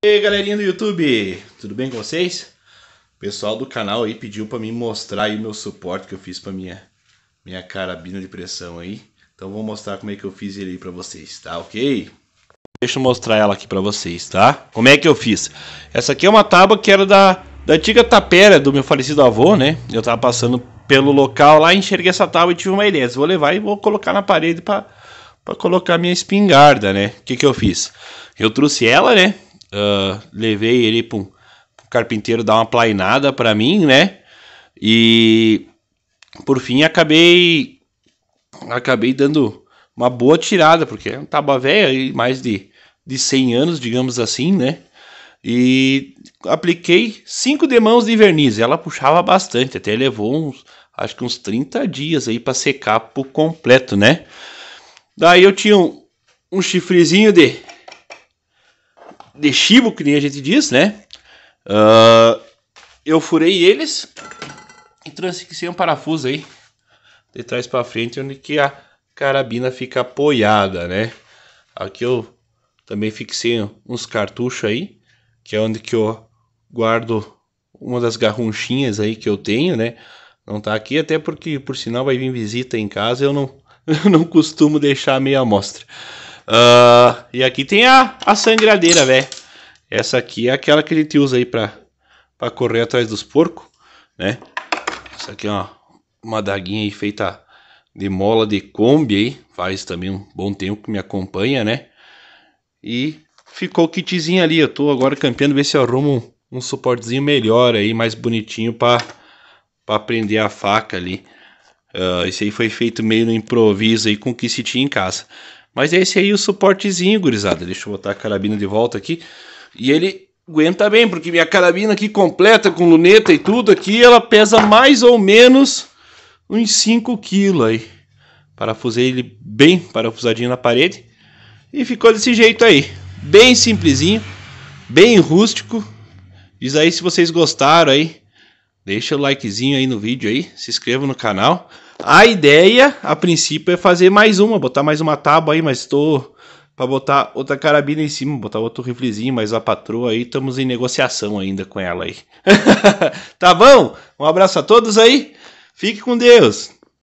E aí, galerinha do YouTube, tudo bem com vocês? O pessoal do canal aí pediu para mim mostrar aí o meu suporte que eu fiz para minha minha carabina de pressão aí. Então vou mostrar como é que eu fiz ele aí para vocês, tá? OK? Deixa eu mostrar ela aqui para vocês, tá? Como é que eu fiz? Essa aqui é uma tábua que era da da antiga tapera do meu falecido avô, né? Eu tava passando pelo local lá, enxerguei essa tábua e tive uma ideia. Vou levar e vou colocar na parede para colocar minha espingarda, né? O que que eu fiz? Eu trouxe ela, né? uh, levei ele para um carpinteiro dar uma plainada para mim, né? E por fim acabei acabei dando uma boa tirada, porque é um tábua velha aí, mais de, de 100 anos, digamos assim, né? E apliquei 5 demãos de verniz, ela puxava bastante, até levou uns, acho que uns 30 dias aí para secar por completo, né? Daí eu tinha um, um chifrezinho de de chibo, que nem a gente diz, né? Uh, eu furei eles e transfixei um parafuso aí de trás para frente, onde que a carabina fica apoiada, né? Aqui eu também fixei uns cartuchos aí, que é onde que eu guardo uma das garrunchinhas aí que eu tenho, né? Não tá aqui, até porque, por sinal, vai vir visita em casa eu não, eu não costumo deixar meia amostra. Uh, e aqui tem a, a sangradeira, velho. Essa aqui é aquela que a gente usa aí pra, pra correr atrás dos porcos, né? Essa aqui é uma, uma daguinha aí feita de mola de Kombi aí. Faz também um bom tempo que me acompanha, né? E ficou o kitzinho ali. Eu tô agora campeando ver se eu arrumo um, um suportezinho melhor aí, mais bonitinho pra, pra prender a faca ali. Uh, esse aí foi feito meio no improviso aí com o que se tinha em casa. Mas é esse aí o suportezinho, gurizada. Deixa eu botar a carabina de volta aqui. E ele aguenta bem, porque minha carabina aqui completa com luneta e tudo aqui, ela pesa mais ou menos uns 5 kg aí. Parafusei ele bem parafusadinho na parede e ficou desse jeito aí. Bem simplesinho, bem rústico. Diz aí se vocês gostaram aí. Deixa o likezinho aí no vídeo aí, se inscreva no canal. A ideia, a princípio, é fazer mais uma, botar mais uma tábua aí, mas estou para botar outra carabina em cima, botar outro riflezinho, mas a patroa aí, estamos em negociação ainda com ela aí. tá bom? Um abraço a todos aí. Fique com Deus.